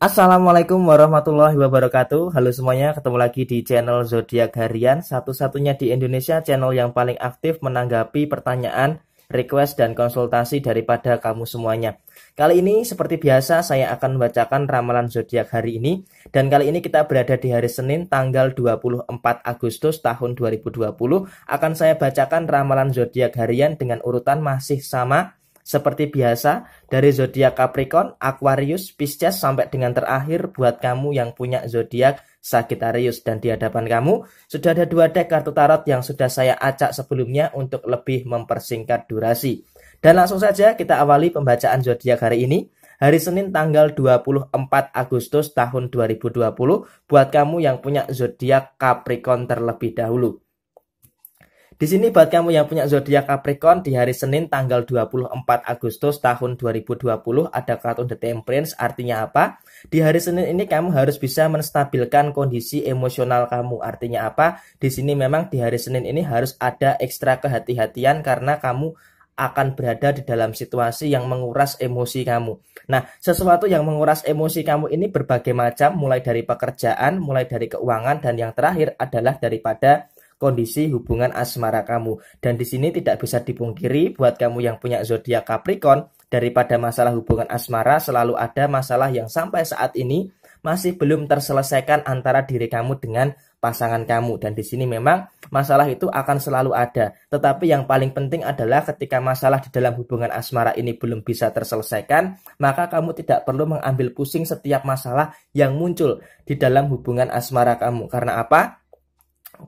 Assalamualaikum warahmatullahi wabarakatuh. Halo semuanya, ketemu lagi di channel Zodiak Harian, satu-satunya di Indonesia channel yang paling aktif menanggapi pertanyaan, request dan konsultasi daripada kamu semuanya. Kali ini seperti biasa saya akan membacakan ramalan zodiak hari ini dan kali ini kita berada di hari Senin tanggal 24 Agustus tahun 2020 akan saya bacakan ramalan zodiak harian dengan urutan masih sama seperti biasa, dari zodiak Capricorn, Aquarius, Pisces sampai dengan terakhir buat kamu yang punya zodiak Sagittarius dan di hadapan kamu sudah ada dua deck kartu tarot yang sudah saya acak sebelumnya untuk lebih mempersingkat durasi. Dan langsung saja kita awali pembacaan zodiak hari ini hari Senin tanggal 24 Agustus tahun 2020 buat kamu yang punya zodiak Capricorn terlebih dahulu. Di sini buat kamu yang punya zodiak Capricorn di hari Senin tanggal 24 Agustus tahun 2020 ada kartu The Temperance artinya apa? Di hari Senin ini kamu harus bisa menstabilkan kondisi emosional kamu. Artinya apa? Di sini memang di hari Senin ini harus ada ekstra kehati-hatian karena kamu akan berada di dalam situasi yang menguras emosi kamu. Nah, sesuatu yang menguras emosi kamu ini berbagai macam, mulai dari pekerjaan, mulai dari keuangan, dan yang terakhir adalah daripada kondisi hubungan asmara kamu. Dan di sini tidak bisa dipungkiri buat kamu yang punya zodiak Capricorn, daripada masalah hubungan asmara selalu ada masalah yang sampai saat ini masih belum terselesaikan antara diri kamu dengan pasangan kamu dan di sini memang masalah itu akan selalu ada. Tetapi yang paling penting adalah ketika masalah di dalam hubungan asmara ini belum bisa terselesaikan, maka kamu tidak perlu mengambil pusing setiap masalah yang muncul di dalam hubungan asmara kamu. Karena apa?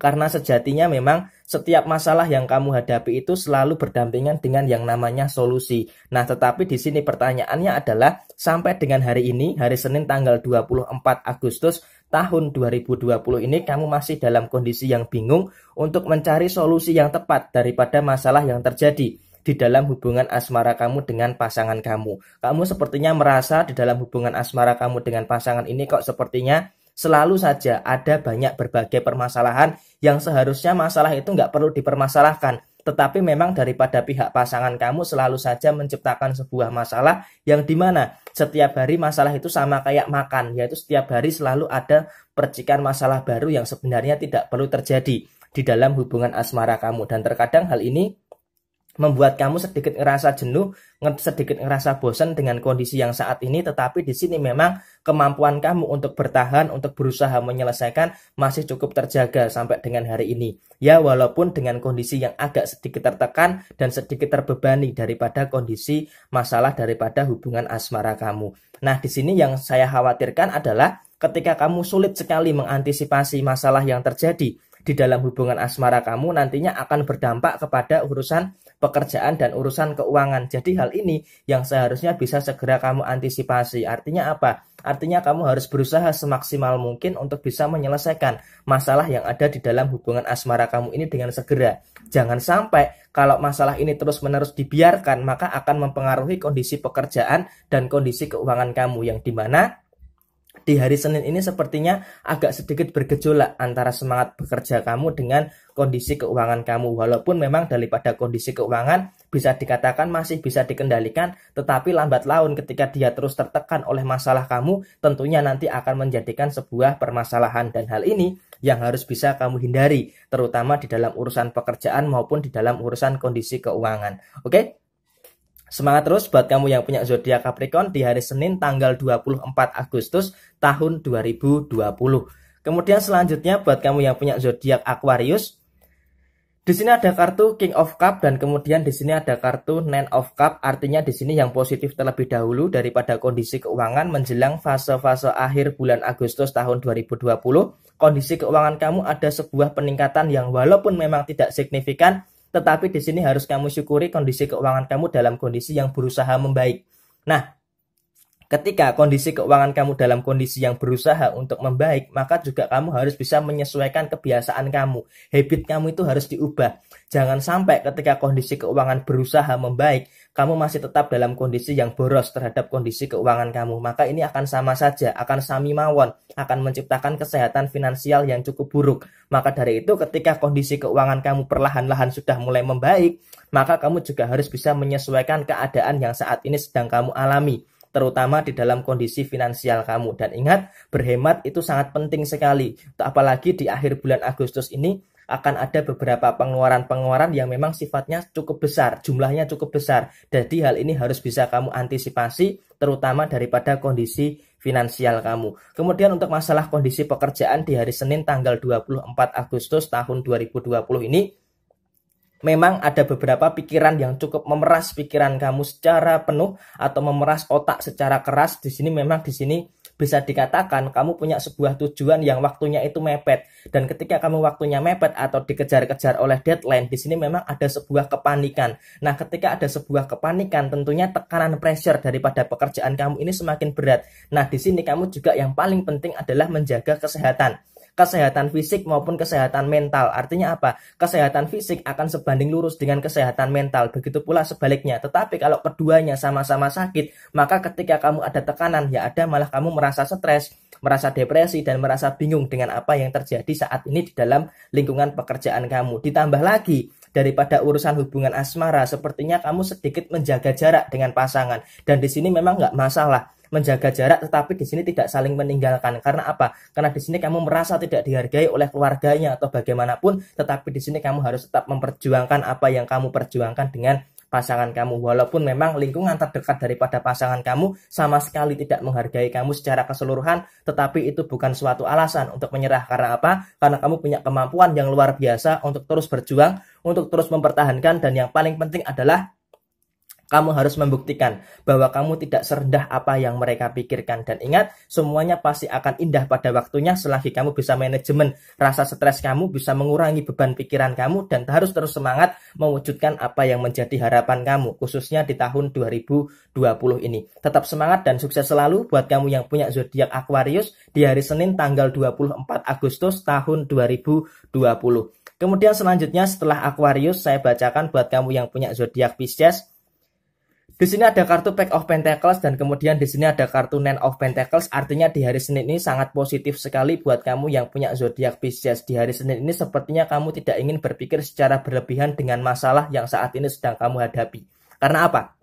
Karena sejatinya memang setiap masalah yang kamu hadapi itu selalu berdampingan dengan yang namanya solusi. Nah, tetapi di sini pertanyaannya adalah sampai dengan hari ini, hari Senin tanggal 24 Agustus tahun 2020 ini kamu masih dalam kondisi yang bingung untuk mencari solusi yang tepat daripada masalah yang terjadi di dalam hubungan asmara kamu dengan pasangan kamu. Kamu sepertinya merasa di dalam hubungan asmara kamu dengan pasangan ini kok sepertinya selalu saja ada banyak berbagai permasalahan yang seharusnya masalah itu nggak perlu dipermasalahkan. Tetapi memang daripada pihak pasangan kamu selalu saja menciptakan sebuah masalah yang dimana setiap hari masalah itu sama kayak makan, yaitu setiap hari selalu ada percikan masalah baru yang sebenarnya tidak perlu terjadi di dalam hubungan asmara kamu. Dan terkadang hal ini membuat kamu sedikit ngerasa jenuh, sedikit ngerasa bosan dengan kondisi yang saat ini, tetapi di sini memang kemampuan kamu untuk bertahan, untuk berusaha menyelesaikan masih cukup terjaga sampai dengan hari ini. Ya, walaupun dengan kondisi yang agak sedikit tertekan dan sedikit terbebani daripada kondisi masalah daripada hubungan asmara kamu. Nah, di sini yang saya khawatirkan adalah ketika kamu sulit sekali mengantisipasi masalah yang terjadi di dalam hubungan asmara kamu nantinya akan berdampak kepada urusan pekerjaan dan urusan keuangan. Jadi hal ini yang seharusnya bisa segera kamu antisipasi. Artinya apa? Artinya kamu harus berusaha semaksimal mungkin untuk bisa menyelesaikan masalah yang ada di dalam hubungan asmara kamu ini dengan segera. Jangan sampai kalau masalah ini terus-menerus dibiarkan maka akan mempengaruhi kondisi pekerjaan dan kondisi keuangan kamu yang dimana di hari Senin ini sepertinya agak sedikit bergejolak antara semangat bekerja kamu dengan kondisi keuangan kamu. Walaupun memang daripada kondisi keuangan bisa dikatakan masih bisa dikendalikan, tetapi lambat laun ketika dia terus tertekan oleh masalah kamu, tentunya nanti akan menjadikan sebuah permasalahan dan hal ini yang harus bisa kamu hindari, terutama di dalam urusan pekerjaan maupun di dalam urusan kondisi keuangan. Oke? Okay? Semangat terus buat kamu yang punya zodiak Capricorn di hari Senin tanggal 24 Agustus tahun 2020. Kemudian selanjutnya buat kamu yang punya zodiak Aquarius, di sini ada kartu King of Cup dan kemudian di sini ada kartu Nine of Cup. Artinya di sini yang positif terlebih dahulu daripada kondisi keuangan menjelang fase-fase akhir bulan Agustus tahun 2020. Kondisi keuangan kamu ada sebuah peningkatan yang walaupun memang tidak signifikan tetapi di sini harus kamu syukuri kondisi keuangan kamu dalam kondisi yang berusaha membaik. Nah, Ketika kondisi keuangan kamu dalam kondisi yang berusaha untuk membaik, maka juga kamu harus bisa menyesuaikan kebiasaan kamu. Habit kamu itu harus diubah. Jangan sampai ketika kondisi keuangan berusaha membaik, kamu masih tetap dalam kondisi yang boros terhadap kondisi keuangan kamu. Maka ini akan sama saja, akan sami mawon, akan menciptakan kesehatan finansial yang cukup buruk. Maka dari itu ketika kondisi keuangan kamu perlahan-lahan sudah mulai membaik, maka kamu juga harus bisa menyesuaikan keadaan yang saat ini sedang kamu alami terutama di dalam kondisi finansial kamu. Dan ingat, berhemat itu sangat penting sekali. Apalagi di akhir bulan Agustus ini akan ada beberapa pengeluaran-pengeluaran yang memang sifatnya cukup besar, jumlahnya cukup besar. Jadi hal ini harus bisa kamu antisipasi terutama daripada kondisi finansial kamu. Kemudian untuk masalah kondisi pekerjaan di hari Senin tanggal 24 Agustus tahun 2020 ini Memang ada beberapa pikiran yang cukup memeras pikiran kamu secara penuh atau memeras otak secara keras. Di sini memang di sini bisa dikatakan kamu punya sebuah tujuan yang waktunya itu mepet dan ketika kamu waktunya mepet atau dikejar-kejar oleh deadline di sini memang ada sebuah kepanikan. Nah, ketika ada sebuah kepanikan tentunya tekanan pressure daripada pekerjaan kamu ini semakin berat. Nah, di sini kamu juga yang paling penting adalah menjaga kesehatan kesehatan fisik maupun kesehatan mental. Artinya apa? Kesehatan fisik akan sebanding lurus dengan kesehatan mental. Begitu pula sebaliknya. Tetapi kalau keduanya sama-sama sakit, maka ketika kamu ada tekanan, ya ada malah kamu merasa stres, merasa depresi, dan merasa bingung dengan apa yang terjadi saat ini di dalam lingkungan pekerjaan kamu. Ditambah lagi, daripada urusan hubungan asmara, sepertinya kamu sedikit menjaga jarak dengan pasangan. Dan di sini memang nggak masalah menjaga jarak tetapi di sini tidak saling meninggalkan. Karena apa? Karena di sini kamu merasa tidak dihargai oleh keluarganya atau bagaimanapun, tetapi di sini kamu harus tetap memperjuangkan apa yang kamu perjuangkan dengan pasangan kamu. Walaupun memang lingkungan terdekat daripada pasangan kamu sama sekali tidak menghargai kamu secara keseluruhan, tetapi itu bukan suatu alasan untuk menyerah. Karena apa? Karena kamu punya kemampuan yang luar biasa untuk terus berjuang, untuk terus mempertahankan, dan yang paling penting adalah kamu harus membuktikan bahwa kamu tidak serendah apa yang mereka pikirkan. Dan ingat, semuanya pasti akan indah pada waktunya selagi kamu bisa manajemen rasa stres kamu, bisa mengurangi beban pikiran kamu, dan harus terus semangat mewujudkan apa yang menjadi harapan kamu, khususnya di tahun 2020 ini. Tetap semangat dan sukses selalu buat kamu yang punya zodiak Aquarius di hari Senin tanggal 24 Agustus tahun 2020. Kemudian selanjutnya setelah Aquarius saya bacakan buat kamu yang punya zodiak Pisces di sini ada kartu Pack of Pentacles dan kemudian di sini ada kartu Nine of Pentacles. Artinya di hari Senin ini sangat positif sekali buat kamu yang punya zodiak Pisces. Di hari Senin ini sepertinya kamu tidak ingin berpikir secara berlebihan dengan masalah yang saat ini sedang kamu hadapi. Karena apa?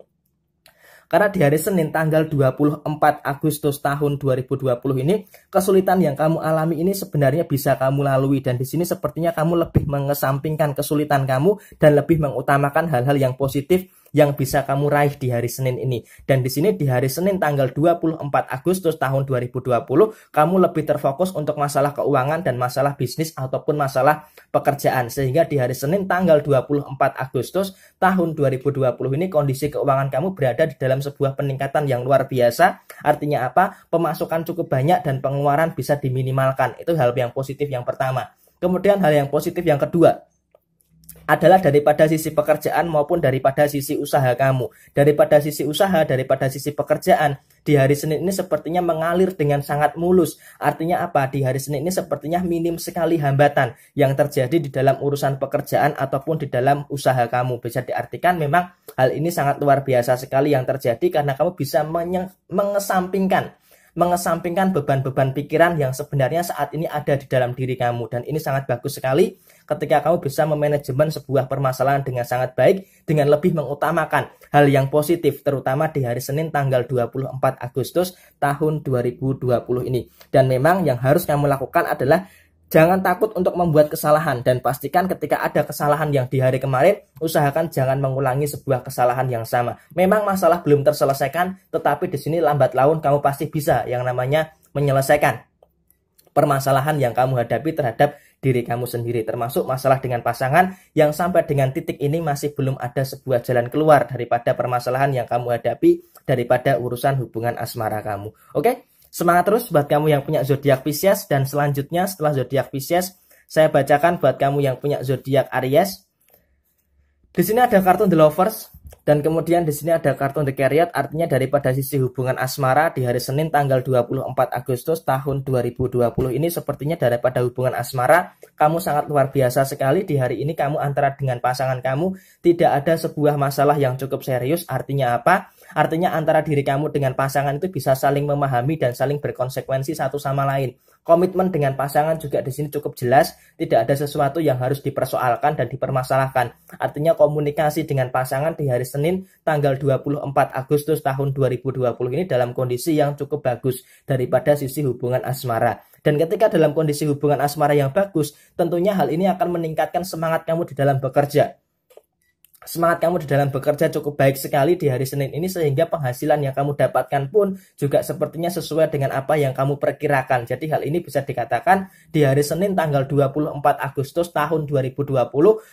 Karena di hari Senin tanggal 24 Agustus tahun 2020 ini kesulitan yang kamu alami ini sebenarnya bisa kamu lalui dan di sini sepertinya kamu lebih mengesampingkan kesulitan kamu dan lebih mengutamakan hal-hal yang positif yang bisa kamu raih di hari Senin ini. Dan di sini di hari Senin tanggal 24 Agustus tahun 2020 kamu lebih terfokus untuk masalah keuangan dan masalah bisnis ataupun masalah pekerjaan. Sehingga di hari Senin tanggal 24 Agustus tahun 2020 ini kondisi keuangan kamu berada di dalam sebuah peningkatan yang luar biasa. Artinya apa? Pemasukan cukup banyak dan pengeluaran bisa diminimalkan. Itu hal yang positif yang pertama. Kemudian hal yang positif yang kedua, adalah daripada sisi pekerjaan maupun daripada sisi usaha kamu. Daripada sisi usaha, daripada sisi pekerjaan, di hari Senin ini sepertinya mengalir dengan sangat mulus. Artinya apa? Di hari Senin ini sepertinya minim sekali hambatan yang terjadi di dalam urusan pekerjaan ataupun di dalam usaha kamu. Bisa diartikan memang hal ini sangat luar biasa sekali yang terjadi karena kamu bisa mengesampingkan mengesampingkan beban-beban pikiran yang sebenarnya saat ini ada di dalam diri kamu dan ini sangat bagus sekali ketika kamu bisa memanajemen sebuah permasalahan dengan sangat baik dengan lebih mengutamakan hal yang positif terutama di hari Senin tanggal 24 Agustus tahun 2020 ini. Dan memang yang harus kamu lakukan adalah Jangan takut untuk membuat kesalahan dan pastikan ketika ada kesalahan yang di hari kemarin, usahakan jangan mengulangi sebuah kesalahan yang sama. Memang masalah belum terselesaikan, tetapi di sini lambat laun kamu pasti bisa yang namanya menyelesaikan permasalahan yang kamu hadapi terhadap diri kamu sendiri termasuk masalah dengan pasangan yang sampai dengan titik ini masih belum ada sebuah jalan keluar daripada permasalahan yang kamu hadapi daripada urusan hubungan asmara kamu. Oke? Semangat terus buat kamu yang punya zodiak Pisces dan selanjutnya setelah zodiak Pisces saya bacakan buat kamu yang punya zodiak Aries. Di sini ada kartu The Lovers, dan kemudian di sini ada karton The Carriot, artinya daripada sisi hubungan asmara di hari Senin tanggal 24 Agustus tahun 2020 ini sepertinya daripada hubungan asmara, kamu sangat luar biasa sekali di hari ini kamu antara dengan pasangan kamu tidak ada sebuah masalah yang cukup serius, artinya apa? Artinya antara diri kamu dengan pasangan itu bisa saling memahami dan saling berkonsekuensi satu sama lain. Komitmen dengan pasangan juga di sini cukup jelas, tidak ada sesuatu yang harus dipersoalkan dan dipermasalahkan. Artinya komunikasi dengan pasangan di hari Senin tanggal 24 Agustus tahun 2020 ini dalam kondisi yang cukup bagus daripada sisi hubungan asmara. Dan ketika dalam kondisi hubungan asmara yang bagus, tentunya hal ini akan meningkatkan semangat kamu di dalam bekerja semangat kamu di dalam bekerja cukup baik sekali di hari Senin ini sehingga penghasilan yang kamu dapatkan pun juga sepertinya sesuai dengan apa yang kamu perkirakan. Jadi hal ini bisa dikatakan di hari Senin tanggal 24 Agustus tahun 2020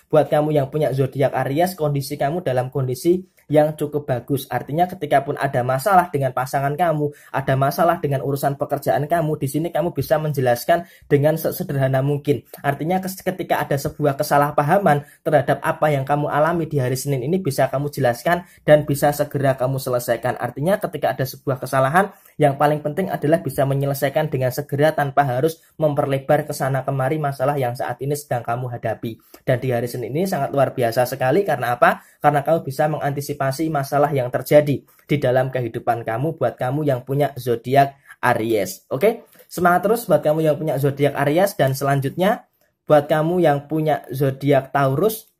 buat kamu yang punya zodiak Aries kondisi kamu dalam kondisi yang cukup bagus. Artinya ketika pun ada masalah dengan pasangan kamu, ada masalah dengan urusan pekerjaan kamu, di sini kamu bisa menjelaskan dengan sesederhana mungkin. Artinya ketika ada sebuah kesalahpahaman terhadap apa yang kamu alami di di hari Senin ini bisa kamu jelaskan dan bisa segera kamu selesaikan. Artinya ketika ada sebuah kesalahan, yang paling penting adalah bisa menyelesaikan dengan segera tanpa harus memperlebar ke sana kemari masalah yang saat ini sedang kamu hadapi. Dan di hari Senin ini sangat luar biasa sekali karena apa? Karena kamu bisa mengantisipasi masalah yang terjadi di dalam kehidupan kamu buat kamu yang punya zodiak Aries. Oke? Semangat terus buat kamu yang punya zodiak Aries dan selanjutnya buat kamu yang punya zodiak Taurus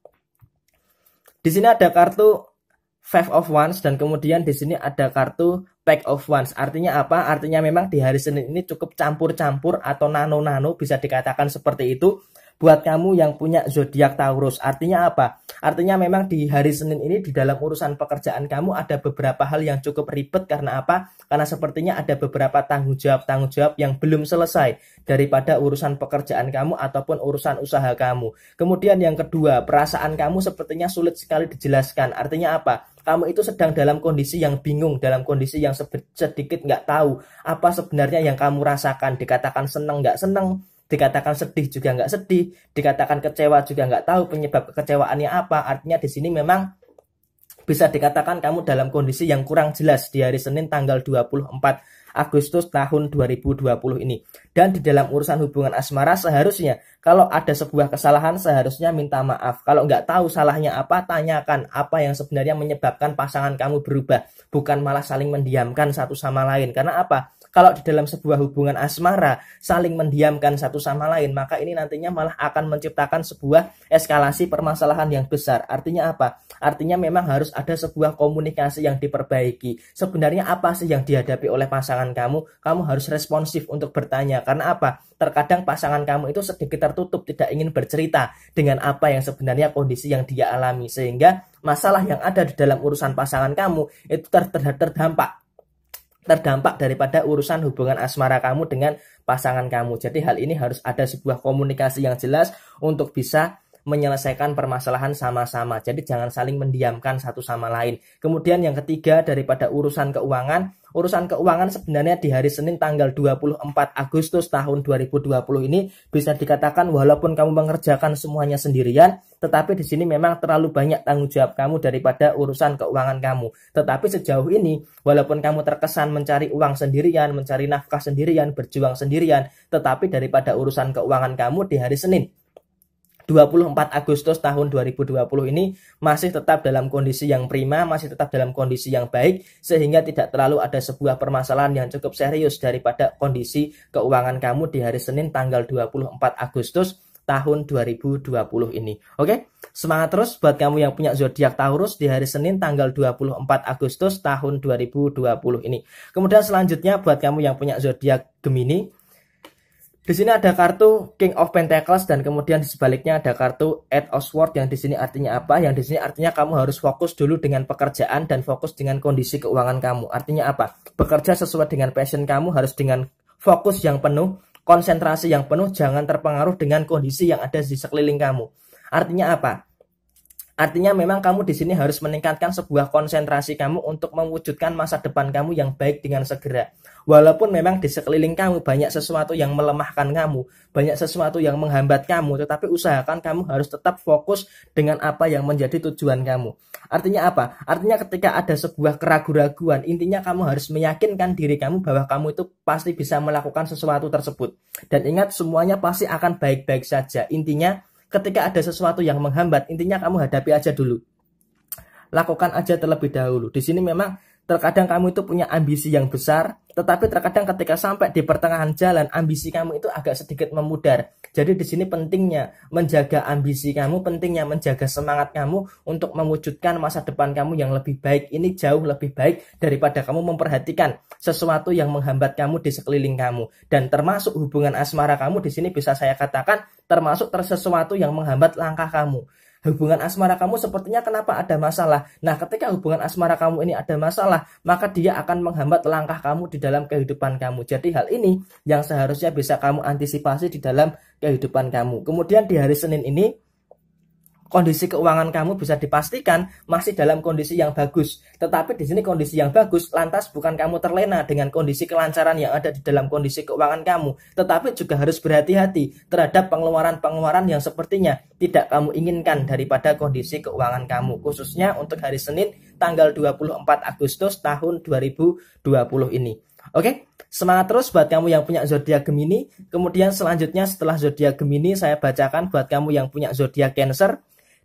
di sini ada kartu Five of Wands dan kemudian di sini ada kartu Pack of Wands. Artinya apa? Artinya memang di hari Senin ini cukup campur-campur atau nano-nano bisa dikatakan seperti itu buat kamu yang punya zodiak Taurus. Artinya apa? Artinya memang di hari Senin ini di dalam urusan pekerjaan kamu ada beberapa hal yang cukup ribet karena apa? Karena sepertinya ada beberapa tanggung jawab-tanggung jawab yang belum selesai daripada urusan pekerjaan kamu ataupun urusan usaha kamu. Kemudian yang kedua, perasaan kamu sepertinya sulit sekali dijelaskan. Artinya apa? kamu itu sedang dalam kondisi yang bingung, dalam kondisi yang sedikit nggak tahu apa sebenarnya yang kamu rasakan, dikatakan senang nggak senang, dikatakan sedih juga nggak sedih, dikatakan kecewa juga nggak tahu penyebab kekecewaannya apa. Artinya di sini memang bisa dikatakan kamu dalam kondisi yang kurang jelas di hari Senin tanggal 24 Agustus tahun 2020 ini. Dan di dalam urusan hubungan asmara seharusnya kalau ada sebuah kesalahan seharusnya minta maaf. Kalau nggak tahu salahnya apa, tanyakan apa yang sebenarnya menyebabkan pasangan kamu berubah. Bukan malah saling mendiamkan satu sama lain. Karena apa? Kalau di dalam sebuah hubungan asmara saling mendiamkan satu sama lain, maka ini nantinya malah akan menciptakan sebuah eskalasi permasalahan yang besar. Artinya apa? Artinya memang harus ada sebuah komunikasi yang diperbaiki. Sebenarnya apa sih yang dihadapi oleh pasangan kamu? Kamu harus responsif untuk bertanya. Karena apa? Terkadang pasangan kamu itu sedikit tertutup, tidak ingin bercerita dengan apa yang sebenarnya kondisi yang dia alami sehingga masalah yang ada di dalam urusan pasangan kamu itu ter ter terdampak terdampak daripada urusan hubungan asmara kamu dengan pasangan kamu. Jadi hal ini harus ada sebuah komunikasi yang jelas untuk bisa menyelesaikan permasalahan sama-sama. Jadi jangan saling mendiamkan satu sama lain. Kemudian yang ketiga daripada urusan keuangan urusan keuangan sebenarnya di hari Senin tanggal 24 Agustus tahun 2020 ini bisa dikatakan walaupun kamu mengerjakan semuanya sendirian, tetapi di sini memang terlalu banyak tanggung jawab kamu daripada urusan keuangan kamu. Tetapi sejauh ini, walaupun kamu terkesan mencari uang sendirian, mencari nafkah sendirian, berjuang sendirian, tetapi daripada urusan keuangan kamu di hari Senin, 24 Agustus tahun 2020 ini masih tetap dalam kondisi yang prima, masih tetap dalam kondisi yang baik sehingga tidak terlalu ada sebuah permasalahan yang cukup serius daripada kondisi keuangan kamu di hari Senin tanggal 24 Agustus tahun 2020 ini. Oke, semangat terus buat kamu yang punya zodiak Taurus di hari Senin tanggal 24 Agustus tahun 2020 ini. Kemudian selanjutnya buat kamu yang punya zodiak Gemini di sini ada kartu King of Pentacles dan kemudian di sebaliknya ada kartu Eight of Swords yang di sini artinya apa? Yang di sini artinya kamu harus fokus dulu dengan pekerjaan dan fokus dengan kondisi keuangan kamu. Artinya apa? Bekerja sesuai dengan passion kamu harus dengan fokus yang penuh, konsentrasi yang penuh, jangan terpengaruh dengan kondisi yang ada di sekeliling kamu. Artinya apa? Artinya memang kamu di sini harus meningkatkan sebuah konsentrasi kamu untuk mewujudkan masa depan kamu yang baik dengan segera. Walaupun memang di sekeliling kamu banyak sesuatu yang melemahkan kamu, banyak sesuatu yang menghambat kamu, tetapi usahakan kamu harus tetap fokus dengan apa yang menjadi tujuan kamu. Artinya apa? Artinya ketika ada sebuah keraguan-raguan, intinya kamu harus meyakinkan diri kamu bahwa kamu itu pasti bisa melakukan sesuatu tersebut. Dan ingat semuanya pasti akan baik-baik saja. Intinya ketika ada sesuatu yang menghambat, intinya kamu hadapi aja dulu. Lakukan aja terlebih dahulu. Di sini memang Terkadang kamu itu punya ambisi yang besar, tetapi terkadang ketika sampai di pertengahan jalan, ambisi kamu itu agak sedikit memudar. Jadi di sini pentingnya menjaga ambisi kamu, pentingnya menjaga semangat kamu untuk mewujudkan masa depan kamu yang lebih baik. Ini jauh lebih baik daripada kamu memperhatikan sesuatu yang menghambat kamu di sekeliling kamu. Dan termasuk hubungan asmara kamu di sini bisa saya katakan termasuk tersesuatu yang menghambat langkah kamu hubungan asmara kamu sepertinya kenapa ada masalah. Nah, ketika hubungan asmara kamu ini ada masalah, maka dia akan menghambat langkah kamu di dalam kehidupan kamu. Jadi hal ini yang seharusnya bisa kamu antisipasi di dalam kehidupan kamu. Kemudian di hari Senin ini kondisi keuangan kamu bisa dipastikan masih dalam kondisi yang bagus. Tetapi di sini kondisi yang bagus lantas bukan kamu terlena dengan kondisi kelancaran yang ada di dalam kondisi keuangan kamu, tetapi juga harus berhati-hati terhadap pengeluaran-pengeluaran yang sepertinya tidak kamu inginkan daripada kondisi keuangan kamu, khususnya untuk hari Senin tanggal 24 Agustus tahun 2020 ini. Oke, semangat terus buat kamu yang punya zodiak Gemini. Kemudian selanjutnya setelah zodiak Gemini saya bacakan buat kamu yang punya zodiak Cancer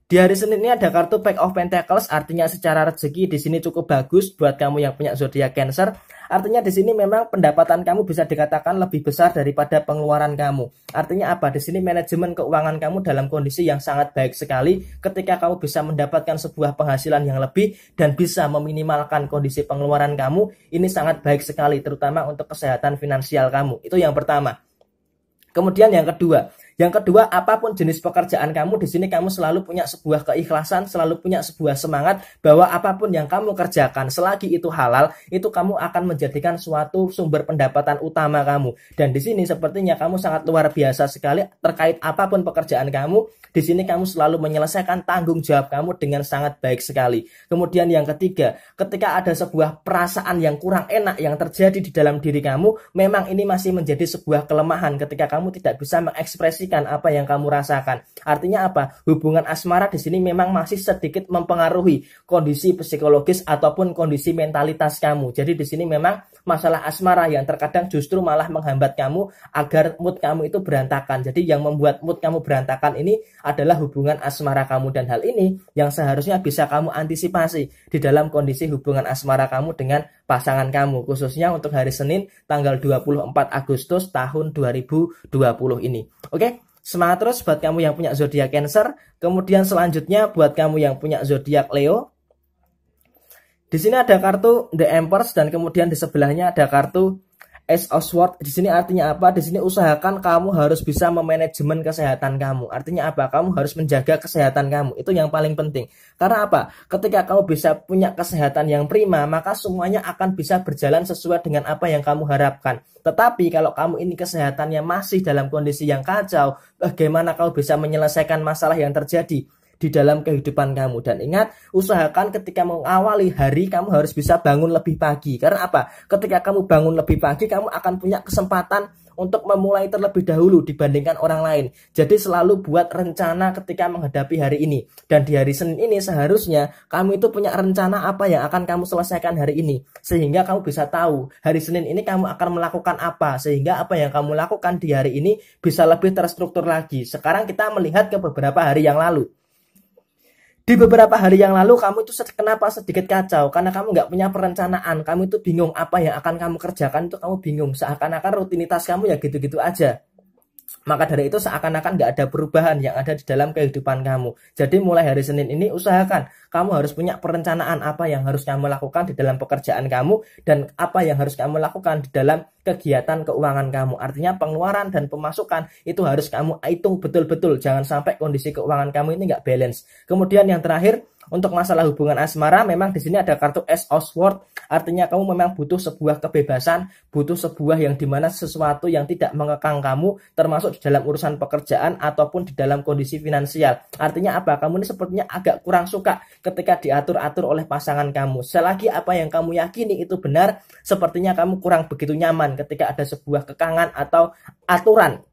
di hari Senin ini ada kartu Pack of Pentacles, artinya secara rezeki di sini cukup bagus buat kamu yang punya zodiak Cancer. Artinya di sini memang pendapatan kamu bisa dikatakan lebih besar daripada pengeluaran kamu. Artinya apa? Di sini manajemen keuangan kamu dalam kondisi yang sangat baik sekali ketika kamu bisa mendapatkan sebuah penghasilan yang lebih dan bisa meminimalkan kondisi pengeluaran kamu. Ini sangat baik sekali terutama untuk kesehatan finansial kamu. Itu yang pertama. Kemudian yang kedua, yang kedua, apapun jenis pekerjaan kamu, di sini kamu selalu punya sebuah keikhlasan, selalu punya sebuah semangat bahwa apapun yang kamu kerjakan, selagi itu halal, itu kamu akan menjadikan suatu sumber pendapatan utama kamu. Dan di sini sepertinya kamu sangat luar biasa sekali terkait apapun pekerjaan kamu. Di sini kamu selalu menyelesaikan tanggung jawab kamu dengan sangat baik sekali. Kemudian yang ketiga, ketika ada sebuah perasaan yang kurang enak yang terjadi di dalam diri kamu, memang ini masih menjadi sebuah kelemahan ketika kamu tidak bisa mengekspresi mengekspresikan apa yang kamu rasakan. Artinya apa? Hubungan asmara di sini memang masih sedikit mempengaruhi kondisi psikologis ataupun kondisi mentalitas kamu. Jadi di sini memang masalah asmara yang terkadang justru malah menghambat kamu agar mood kamu itu berantakan. Jadi yang membuat mood kamu berantakan ini adalah hubungan asmara kamu dan hal ini yang seharusnya bisa kamu antisipasi di dalam kondisi hubungan asmara kamu dengan pasangan kamu khususnya untuk hari Senin tanggal 24 Agustus tahun 2020 ini. Oke, Semangat terus buat kamu yang punya zodiak Cancer. Kemudian selanjutnya buat kamu yang punya zodiak Leo. Di sini ada kartu The Empress dan kemudian di sebelahnya ada kartu As Oswald di sini artinya apa? Di sini usahakan kamu harus bisa memanajemen kesehatan kamu. Artinya apa? Kamu harus menjaga kesehatan kamu. Itu yang paling penting. Karena apa? Ketika kamu bisa punya kesehatan yang prima, maka semuanya akan bisa berjalan sesuai dengan apa yang kamu harapkan. Tetapi kalau kamu ini kesehatannya masih dalam kondisi yang kacau, bagaimana kamu bisa menyelesaikan masalah yang terjadi? di dalam kehidupan kamu. Dan ingat, usahakan ketika mengawali hari kamu harus bisa bangun lebih pagi. Karena apa? Ketika kamu bangun lebih pagi, kamu akan punya kesempatan untuk memulai terlebih dahulu dibandingkan orang lain. Jadi selalu buat rencana ketika menghadapi hari ini. Dan di hari Senin ini seharusnya kamu itu punya rencana apa yang akan kamu selesaikan hari ini. Sehingga kamu bisa tahu hari Senin ini kamu akan melakukan apa. Sehingga apa yang kamu lakukan di hari ini bisa lebih terstruktur lagi. Sekarang kita melihat ke beberapa hari yang lalu di beberapa hari yang lalu kamu itu kenapa sedikit kacau karena kamu nggak punya perencanaan kamu itu bingung apa yang akan kamu kerjakan itu kamu bingung seakan-akan rutinitas kamu ya gitu-gitu aja maka dari itu seakan-akan nggak ada perubahan yang ada di dalam kehidupan kamu. Jadi mulai hari Senin ini usahakan kamu harus punya perencanaan apa yang harus kamu lakukan di dalam pekerjaan kamu dan apa yang harus kamu lakukan di dalam kegiatan keuangan kamu. Artinya pengeluaran dan pemasukan itu harus kamu hitung betul-betul. Jangan sampai kondisi keuangan kamu ini nggak balance. Kemudian yang terakhir untuk masalah hubungan asmara memang di sini ada kartu S Oswald artinya kamu memang butuh sebuah kebebasan, butuh sebuah yang dimana sesuatu yang tidak mengekang kamu, termasuk di dalam urusan pekerjaan ataupun di dalam kondisi finansial. Artinya apa? Kamu ini sepertinya agak kurang suka ketika diatur-atur oleh pasangan kamu. Selagi apa yang kamu yakini itu benar, sepertinya kamu kurang begitu nyaman ketika ada sebuah kekangan atau aturan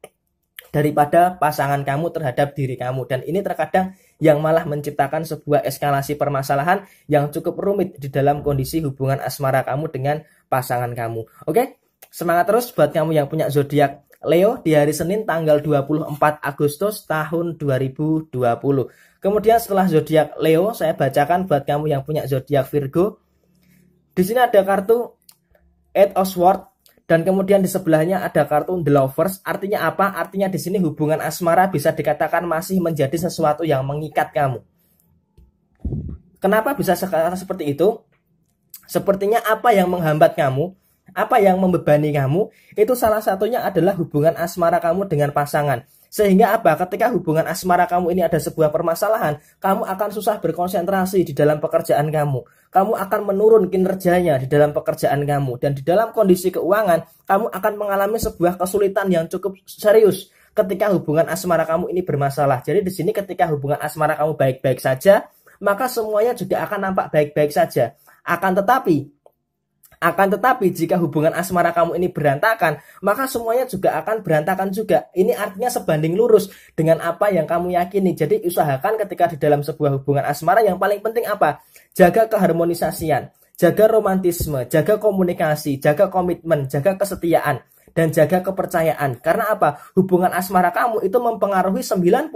daripada pasangan kamu terhadap diri kamu dan ini terkadang yang malah menciptakan sebuah eskalasi permasalahan yang cukup rumit di dalam kondisi hubungan asmara kamu dengan pasangan kamu. Oke? Semangat terus buat kamu yang punya zodiak Leo di hari Senin tanggal 24 Agustus tahun 2020. Kemudian setelah zodiak Leo saya bacakan buat kamu yang punya zodiak Virgo. Di sini ada kartu Eight of Swords dan kemudian di sebelahnya ada kartu The Lovers. Artinya apa? Artinya di sini hubungan asmara bisa dikatakan masih menjadi sesuatu yang mengikat kamu. Kenapa bisa sekarang seperti itu? Sepertinya apa yang menghambat kamu, apa yang membebani kamu, itu salah satunya adalah hubungan asmara kamu dengan pasangan sehingga apa? Ketika hubungan asmara kamu ini ada sebuah permasalahan, kamu akan susah berkonsentrasi di dalam pekerjaan kamu. Kamu akan menurun kinerjanya di dalam pekerjaan kamu dan di dalam kondisi keuangan, kamu akan mengalami sebuah kesulitan yang cukup serius ketika hubungan asmara kamu ini bermasalah. Jadi di sini ketika hubungan asmara kamu baik-baik saja, maka semuanya juga akan nampak baik-baik saja. Akan tetapi, akan tetapi jika hubungan asmara kamu ini berantakan, maka semuanya juga akan berantakan juga. Ini artinya sebanding lurus dengan apa yang kamu yakini. Jadi usahakan ketika di dalam sebuah hubungan asmara yang paling penting apa? Jaga keharmonisasian, jaga romantisme, jaga komunikasi, jaga komitmen, jaga kesetiaan dan jaga kepercayaan. Karena apa? Hubungan asmara kamu itu mempengaruhi 90%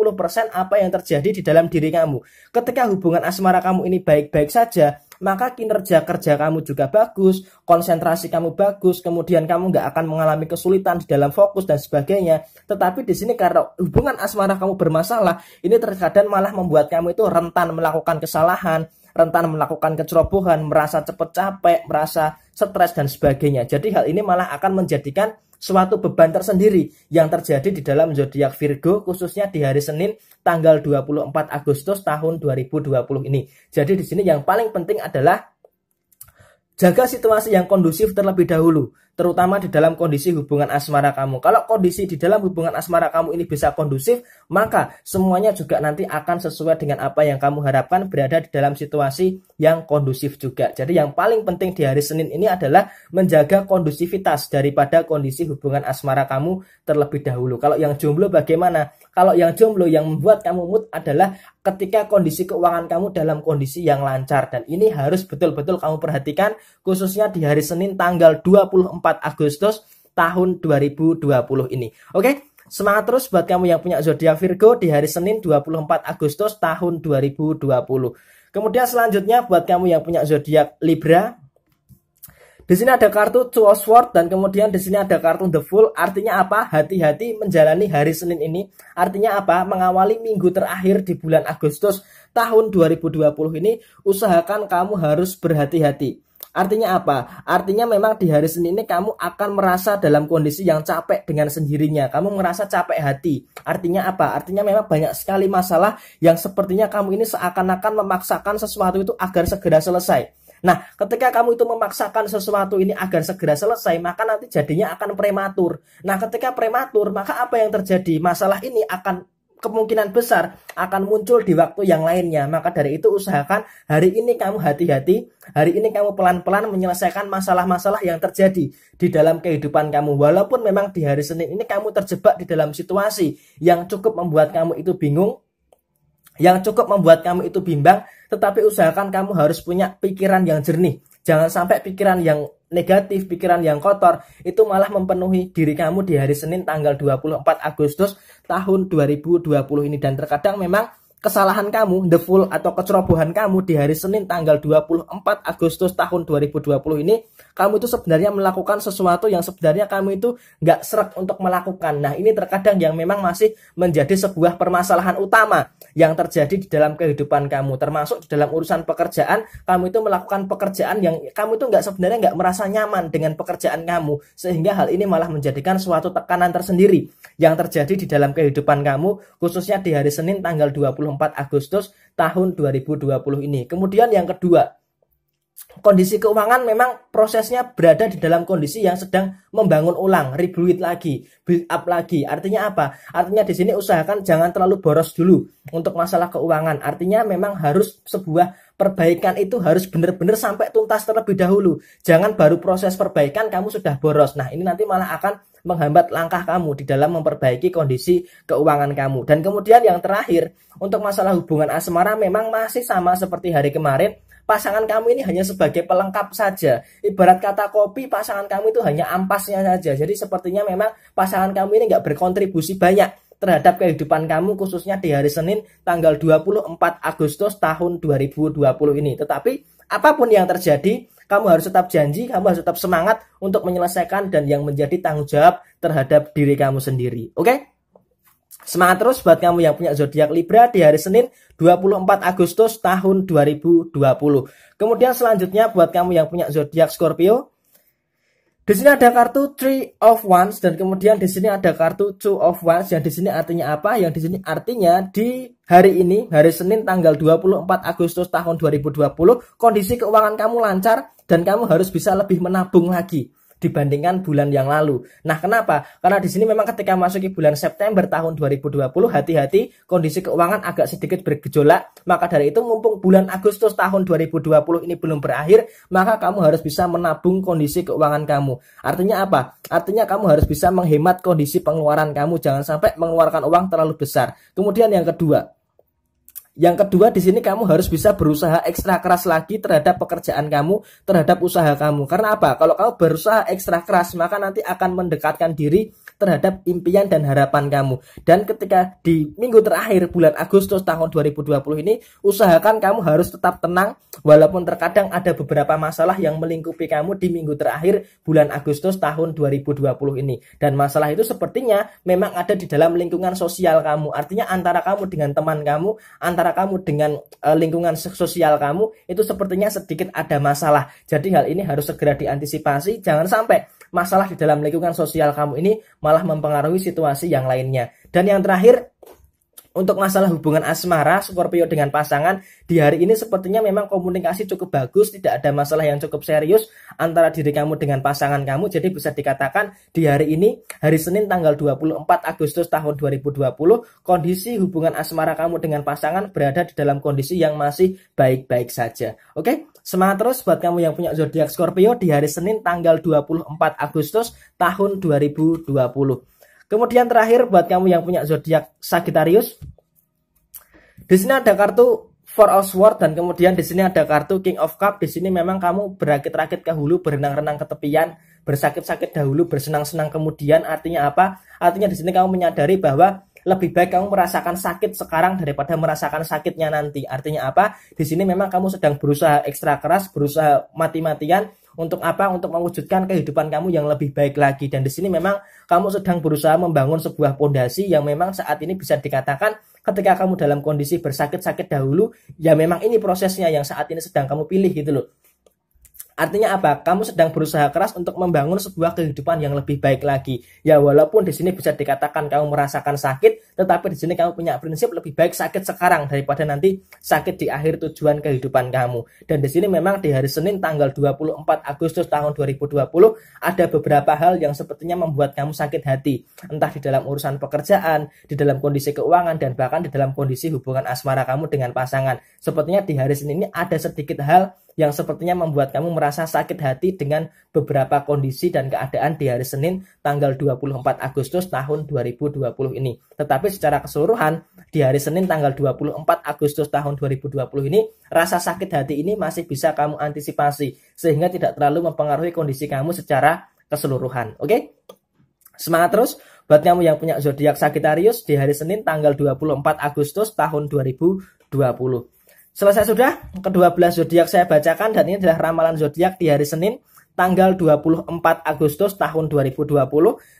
apa yang terjadi di dalam diri kamu. Ketika hubungan asmara kamu ini baik-baik saja, maka kinerja kerja kamu juga bagus, konsentrasi kamu bagus, kemudian kamu nggak akan mengalami kesulitan di dalam fokus dan sebagainya. Tetapi di sini karena hubungan asmara kamu bermasalah, ini terkadang malah membuat kamu itu rentan melakukan kesalahan, rentan melakukan kecerobohan, merasa cepat capek, merasa stres dan sebagainya. Jadi hal ini malah akan menjadikan suatu beban tersendiri yang terjadi di dalam zodiak Virgo khususnya di hari Senin tanggal 24 Agustus tahun 2020 ini. Jadi di sini yang paling penting adalah jaga situasi yang kondusif terlebih dahulu terutama di dalam kondisi hubungan asmara kamu. Kalau kondisi di dalam hubungan asmara kamu ini bisa kondusif, maka semuanya juga nanti akan sesuai dengan apa yang kamu harapkan berada di dalam situasi yang kondusif juga. Jadi yang paling penting di hari Senin ini adalah menjaga kondusivitas daripada kondisi hubungan asmara kamu terlebih dahulu. Kalau yang jomblo bagaimana? Kalau yang jomblo yang membuat kamu mood adalah ketika kondisi keuangan kamu dalam kondisi yang lancar dan ini harus betul-betul kamu perhatikan khususnya di hari Senin tanggal 24 Agustus tahun 2020 ini. Oke, semangat terus buat kamu yang punya zodiak Virgo di hari Senin 24 Agustus tahun 2020. Kemudian selanjutnya buat kamu yang punya zodiak Libra, di sini ada kartu Two of Swords dan kemudian di sini ada kartu The Fool. Artinya apa? Hati-hati menjalani hari Senin ini. Artinya apa? Mengawali minggu terakhir di bulan Agustus tahun 2020 ini, usahakan kamu harus berhati-hati. Artinya apa? Artinya memang di hari Senin ini kamu akan merasa dalam kondisi yang capek dengan sendirinya. Kamu merasa capek hati. Artinya apa? Artinya memang banyak sekali masalah yang sepertinya kamu ini seakan-akan memaksakan sesuatu itu agar segera selesai. Nah, ketika kamu itu memaksakan sesuatu ini agar segera selesai, maka nanti jadinya akan prematur. Nah, ketika prematur, maka apa yang terjadi? Masalah ini akan kemungkinan besar akan muncul di waktu yang lainnya. Maka dari itu usahakan hari ini kamu hati-hati, hari ini kamu pelan-pelan menyelesaikan masalah-masalah yang terjadi di dalam kehidupan kamu. Walaupun memang di hari Senin ini kamu terjebak di dalam situasi yang cukup membuat kamu itu bingung, yang cukup membuat kamu itu bimbang, tetapi usahakan kamu harus punya pikiran yang jernih. Jangan sampai pikiran yang negatif, pikiran yang kotor, itu malah memenuhi diri kamu di hari Senin tanggal 24 Agustus tahun 2020 ini. Dan terkadang memang kesalahan kamu, the full atau kecerobohan kamu di hari Senin tanggal 24 Agustus tahun 2020 ini kamu itu sebenarnya melakukan sesuatu yang sebenarnya kamu itu nggak serak untuk melakukan. Nah ini terkadang yang memang masih menjadi sebuah permasalahan utama yang terjadi di dalam kehidupan kamu. Termasuk di dalam urusan pekerjaan, kamu itu melakukan pekerjaan yang kamu itu nggak sebenarnya nggak merasa nyaman dengan pekerjaan kamu. Sehingga hal ini malah menjadikan suatu tekanan tersendiri yang terjadi di dalam kehidupan kamu, khususnya di hari Senin tanggal 24 Agustus tahun 2020 ini. Kemudian yang kedua, kondisi keuangan memang prosesnya berada di dalam kondisi yang sedang membangun ulang, rebuild lagi, build up lagi. Artinya apa? Artinya di sini usahakan jangan terlalu boros dulu untuk masalah keuangan. Artinya memang harus sebuah perbaikan itu harus benar-benar sampai tuntas terlebih dahulu. Jangan baru proses perbaikan kamu sudah boros. Nah, ini nanti malah akan menghambat langkah kamu di dalam memperbaiki kondisi keuangan kamu. Dan kemudian yang terakhir, untuk masalah hubungan asmara memang masih sama seperti hari kemarin, Pasangan kamu ini hanya sebagai pelengkap saja. Ibarat kata kopi, pasangan kamu itu hanya ampasnya saja. Jadi sepertinya memang pasangan kamu ini nggak berkontribusi banyak terhadap kehidupan kamu khususnya di hari Senin tanggal 24 Agustus tahun 2020 ini. Tetapi apapun yang terjadi, kamu harus tetap janji, kamu harus tetap semangat untuk menyelesaikan dan yang menjadi tanggung jawab terhadap diri kamu sendiri. Oke? Okay? Semangat terus buat kamu yang punya zodiak Libra di hari Senin 24 Agustus tahun 2020. Kemudian selanjutnya buat kamu yang punya zodiak Scorpio, di sini ada kartu Three of Wands dan kemudian di sini ada kartu Two of Wands yang di sini artinya apa? Yang di sini artinya di hari ini, hari Senin tanggal 24 Agustus tahun 2020, kondisi keuangan kamu lancar dan kamu harus bisa lebih menabung lagi dibandingkan bulan yang lalu. Nah, kenapa? Karena di sini memang ketika masuki bulan September tahun 2020 hati-hati kondisi keuangan agak sedikit bergejolak. Maka dari itu mumpung bulan Agustus tahun 2020 ini belum berakhir, maka kamu harus bisa menabung kondisi keuangan kamu. Artinya apa? Artinya kamu harus bisa menghemat kondisi pengeluaran kamu jangan sampai mengeluarkan uang terlalu besar. Kemudian yang kedua, yang kedua di sini kamu harus bisa berusaha ekstra keras lagi terhadap pekerjaan kamu, terhadap usaha kamu. Karena apa? Kalau kamu berusaha ekstra keras, maka nanti akan mendekatkan diri terhadap impian dan harapan kamu. Dan ketika di minggu terakhir bulan Agustus tahun 2020 ini, usahakan kamu harus tetap tenang walaupun terkadang ada beberapa masalah yang melingkupi kamu di minggu terakhir bulan Agustus tahun 2020 ini. Dan masalah itu sepertinya memang ada di dalam lingkungan sosial kamu. Artinya antara kamu dengan teman kamu, antara antara kamu dengan uh, lingkungan sosial kamu itu sepertinya sedikit ada masalah. Jadi hal ini harus segera diantisipasi. Jangan sampai masalah di dalam lingkungan sosial kamu ini malah mempengaruhi situasi yang lainnya. Dan yang terakhir untuk masalah hubungan asmara Scorpio dengan pasangan di hari ini sepertinya memang komunikasi cukup bagus, tidak ada masalah yang cukup serius antara diri kamu dengan pasangan kamu. Jadi bisa dikatakan di hari ini, hari Senin tanggal 24 Agustus tahun 2020, kondisi hubungan asmara kamu dengan pasangan berada di dalam kondisi yang masih baik-baik saja. Oke, semangat terus buat kamu yang punya zodiak Scorpio di hari Senin tanggal 24 Agustus tahun 2020. Kemudian terakhir buat kamu yang punya zodiak Sagittarius, di sini ada kartu Four of Swords dan kemudian di sini ada kartu King of Cup. Di sini memang kamu berakit-rakit ke hulu, berenang-renang ke tepian, bersakit-sakit dahulu, bersenang-senang kemudian. Artinya apa? Artinya di sini kamu menyadari bahwa lebih baik kamu merasakan sakit sekarang daripada merasakan sakitnya nanti. Artinya apa? Di sini memang kamu sedang berusaha ekstra keras, berusaha mati-matian untuk apa? Untuk mewujudkan kehidupan kamu yang lebih baik lagi. Dan di sini memang kamu sedang berusaha membangun sebuah pondasi yang memang saat ini bisa dikatakan ketika kamu dalam kondisi bersakit-sakit dahulu, ya memang ini prosesnya yang saat ini sedang kamu pilih gitu loh. Artinya apa? Kamu sedang berusaha keras untuk membangun sebuah kehidupan yang lebih baik lagi. Ya walaupun di sini bisa dikatakan kamu merasakan sakit, tetapi di sini kamu punya prinsip lebih baik sakit sekarang daripada nanti sakit di akhir tujuan kehidupan kamu. Dan di sini memang di hari Senin tanggal 24 Agustus tahun 2020 ada beberapa hal yang sepertinya membuat kamu sakit hati. Entah di dalam urusan pekerjaan, di dalam kondisi keuangan dan bahkan di dalam kondisi hubungan asmara kamu dengan pasangan. Sepertinya di hari Senin ini ada sedikit hal yang sepertinya membuat kamu merasa sakit hati dengan beberapa kondisi dan keadaan di hari Senin tanggal 24 Agustus tahun 2020 ini. Tetapi secara keseluruhan di hari Senin tanggal 24 Agustus tahun 2020 ini rasa sakit hati ini masih bisa kamu antisipasi sehingga tidak terlalu mempengaruhi kondisi kamu secara keseluruhan. Oke? Semangat terus buat kamu yang punya zodiak Sagittarius di hari Senin tanggal 24 Agustus tahun 2020. Selesai sudah, ke-12 zodiak saya bacakan dan ini adalah ramalan zodiak di hari Senin tanggal 24 Agustus tahun 2020.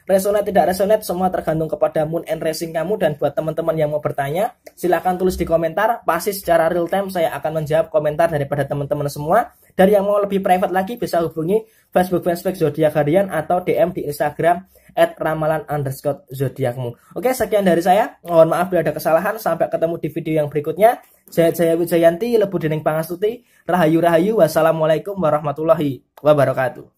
Resonate tidak resonate semua tergantung kepada moon and racing kamu dan buat teman-teman yang mau bertanya, silahkan tulis di komentar. Pasti secara real time saya akan menjawab komentar daripada teman-teman semua. dari yang mau lebih private lagi bisa hubungi Facebook Fanspage Zodiak Harian atau DM di Instagram at ramalan underscore zodiakmu. Oke, sekian dari saya. Mohon maaf bila ada kesalahan. Sampai ketemu di video yang berikutnya. Jaya Jaya Wijayanti, Lebu Dening Pangastuti, Rahayu Rahayu. Wassalamualaikum warahmatullahi wabarakatuh.